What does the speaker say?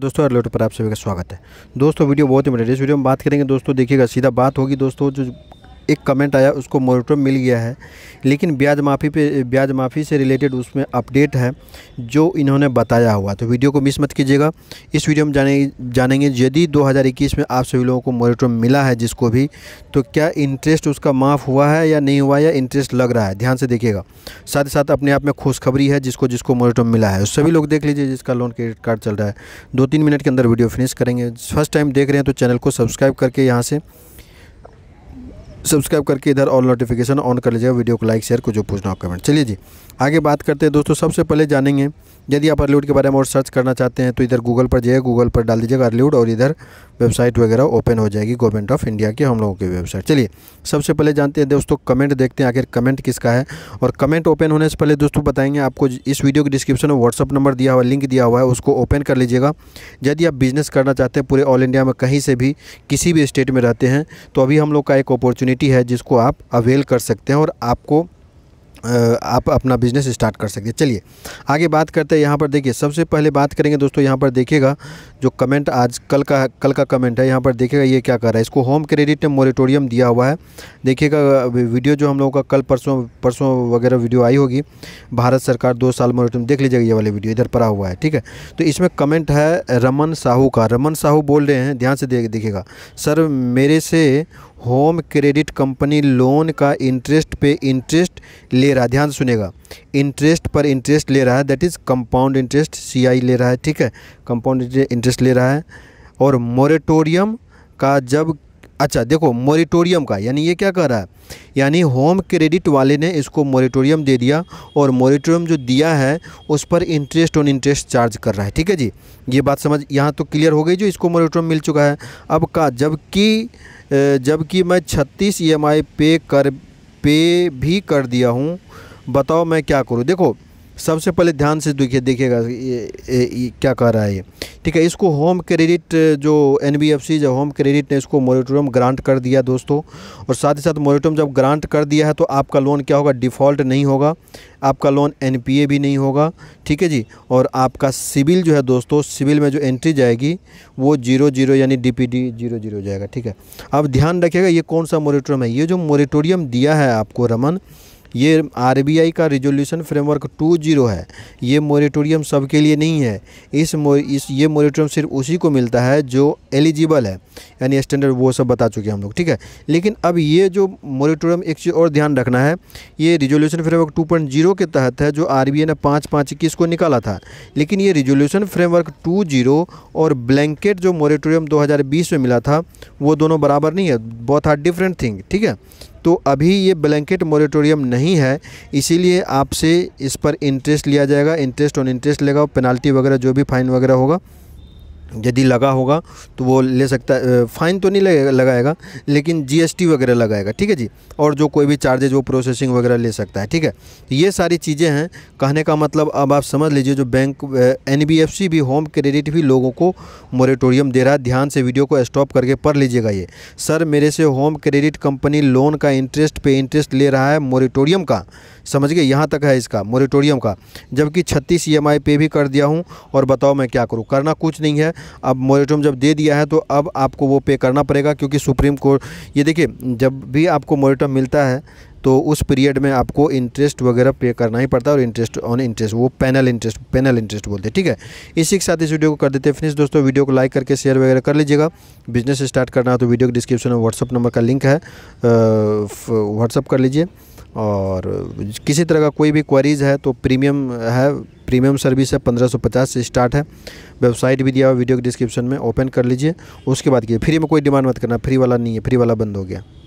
दोस्तों अरलोट पर आप सभी का स्वागत है दोस्तों वीडियो बहुत ही मटेरियल इस वीडियो में बात करेंगे दोस्तों देखिएगा सीधा बात होगी दोस्तों जो एक कमेंट आया उसको मोरिटोरियम मिल गया है लेकिन ब्याज माफ़ी पे ब्याज माफ़ी से रिलेटेड उसमें अपडेट है जो इन्होंने बताया हुआ तो वीडियो को मिस मत कीजिएगा इस वीडियो में जाने जानेंगे यदि 2021 में आप सभी लोगों को मोरिटोरियम मिला है जिसको भी तो क्या इंटरेस्ट उसका माफ़ हुआ है या नहीं हुआ या इंटरेस्ट लग रहा है ध्यान से देखिएगा साथ ही साथ अपने आप में खुशखबरी है जिसको जिसको मोरिटोरियम मिला है सभी लोग देख लीजिए जिसका लोन क्रेडिट कार्ड चल रहा है दो तीन मिनट के अंदर वीडियो फिनिश करेंगे फर्स्ट टाइम देख रहे हैं तो चैनल को सब्सक्राइब करके यहाँ से सब्सक्राइब करके इधर ऑल नोटिफिकेशन ऑन कर लीजिएगा वीडियो को लाइक शेयर को जो पूछना हो कमेंट चलिए जी आगे बात करते हैं दोस्तों सबसे पहले जानेंगे यदि आप अर्लीवुड के बारे में और सर्च करना चाहते हैं तो इधर गूगल पर जाइए गूगल पर डाल दीजिएगा अर्लीवुड और इधर वेबसाइट वगैरह ओपन हो जाएगी गवर्नमेंट ऑफ इंडिया की हम लोगों की वेबसाइट चलिए सबसे पहले जानते हैं दोस्तों कमेंट देखते हैं आखिर कमेंट किसका है और कमेंट ओपन होने से पहले दोस्तों बताएंगे आपको इस वीडियो के डिस्क्रिप्शन में व्हाट्सअप नंबर दिया हुआ लिंक दिया हुआ है उसको ओपन कर लीजिएगा यदि आप बिजनेस करना चाहते हैं पूरे ऑल इंडिया में कहीं से भी किसी भी स्टेट में रहते हैं तो अभी हम लोग का एक अपॉर्चुनिटी अपॉर्चुनिटी है जिसको आप अवेल कर सकते हैं और आपको आप अपना बिजनेस स्टार्ट कर सकते हैं चलिए आगे बात करते हैं यहाँ पर देखिए सबसे पहले बात करेंगे दोस्तों यहाँ पर देखिएगा जो कमेंट आज कल का कल का कमेंट है यहाँ पर देखिएगा ये क्या कर रहा है इसको होम क्रेडिट मोरिटोरियम दिया हुआ है देखिएगा वीडियो जो हम लोगों का कल परसों परसों वगैरह वीडियो आई होगी भारत सरकार दो साल मोरिटोरियम देख लीजिएगा ये वाली वीडियो इधर पड़ा हुआ है ठीक है तो इसमें कमेंट है रमन साहू का रमन साहू बोल रहे हैं ध्यान से देखिएगा सर मेरे से होम क्रेडिट कंपनी लोन का इंटरेस्ट पे इंटरेस्ट ले रहा है ध्यान सुनेगा इंटरेस्ट पर इंटरेस्ट ले रहा है that is compound interest CI ले रहा है ठीक है कंपाउंड इंटरेस्ट ले रहा है और मोरेटोरियम का जब अच्छा देखो मोरेटोरियम का यानी ये क्या कर रहा है यानी होम क्रेडिट वाले ने इसको मोरेटोरियम दे दिया और मोरेटोरियम जो दिया है उस पर इंटरेस्ट ऑन इंटरेस्ट चार्ज कर रहा है ठीक है जी ये बात समझ यहाँ तो क्लियर हो गई जो इसको मोरिटोरियम मिल चुका है अब का जबकि जबकि मैं छत्तीस ई e पे कर पे भी कर दिया हूँ बताओ मैं क्या करूँ देखो सबसे पहले ध्यान से देखिए देखिएगा क्या कह रहा है ये ठीक है इसको होम क्रेडिट जो एन बी एफ सी जो होम क्रेडिट ने इसको मोरेटोरियम ग्रांट कर दिया दोस्तों और साथ ही साथ मोरेटोरियम जब ग्रांट कर दिया है तो आपका लोन क्या होगा डिफ़ॉल्ट नहीं होगा आपका लोन एन पी ए भी नहीं होगा ठीक है जी और आपका सिविल जो है दोस्तों सिविल में जो एंट्री जाएगी वो जीरो जीरो यानी D P D zero zero जाएगा ठीक है अब ध्यान रखिएगा ये कौन सा मोरेटोरियम है ये जो मोरेटोरियम दिया है आपको रमन ये आरबीआई का रिजोल्यूशन फ्रेमवर्क टू जीरो है ये मोरेटोरियम सबके लिए नहीं है इस मो इस ये मोरेटोरियम सिर्फ उसी को मिलता है जो एलिजिबल है यानी स्टैंडर्ड वो सब बता चुके हैं हम लोग ठीक है लेकिन अब ये जो मोरेटोरियम एक चीज़ और ध्यान रखना है ये resolution framework two point zero के तहत है जो आर ने पाँच पाँच इक्कीस को निकाला था लेकिन ये रिजोल्यूशन फ्रेमवर्क टू जीरो और ब्लैंकेट जो मोरेटोरियम दो में मिला था वो दोनों बराबर नहीं है बहुत आर डिफरेंट थिंग ठीक है तो अभी ये ब्लैंकेट मोरेटोरियम नहीं है इसीलिए आपसे इस पर इंटरेस्ट लिया जाएगा इंटरेस्ट ऑन इंटरेस्ट लेगा पेनाल्टी वगैरह जो भी फाइन वगैरह होगा यदि लगा होगा तो वो ले सकता है फ़ाइन तो नहीं लगाएगा लेकिन जीएसटी वगैरह लगाएगा ठीक है जी और जो कोई भी चार्जेज वो प्रोसेसिंग वगैरह ले सकता है ठीक है ये सारी चीज़ें हैं कहने का मतलब अब आप समझ लीजिए जो बैंक एन भी होम क्रेडिट भी लोगों को मोरेटोरियम दे रहा है ध्यान से वीडियो को स्टॉप करके पढ़ लीजिएगा ये सर मेरे से होम क्रेडिट कंपनी लोन का इंटरेस्ट पे इंटरेस्ट ले रहा है मोरेटोरियम का समझ गए यहाँ तक है इसका मोरिटोरियम का जबकि छत्तीस ई e पे भी कर दिया हूँ और बताओ मैं क्या करूँ करना कुछ नहीं है अब मोरिटोरियम जब दे दिया है तो अब आपको वो पे करना पड़ेगा क्योंकि सुप्रीम कोर्ट ये देखिए जब भी आपको मोरिटोरियम मिलता है तो उस पीरियड में आपको इंटरेस्ट वगैरह पे करना ही पड़ता है और इंटरेस्ट ऑन इंटरेस्ट वो पैनल इंटरेस्ट पैनल इंटरेस्ट बोलते हैं ठीक है इसी के साथ इस वीडियो को कर देते हैं फिनिश दोस्तों वीडियो को लाइक करके शेयर वगैरह कर लीजिएगा बिजनेस स्टार्ट करना है तो वीडियो के डिस्क्रिप्शन में व्हाट्सअप नंबर का लिंक है व्हाट्सअप कर लीजिए और किसी तरह का कोई भी क्वेरीज है तो प्रीमियम है प्रीमियम सर्विस है 1550 से स्टार्ट है वेबसाइट भी दिया हुआ वीडियो के डिस्क्रिप्शन में ओपन कर लीजिए उसके बाद कीजिए फ्री में कोई डिमांड मत करना फ्री वाला नहीं है फ्री वाला बंद हो गया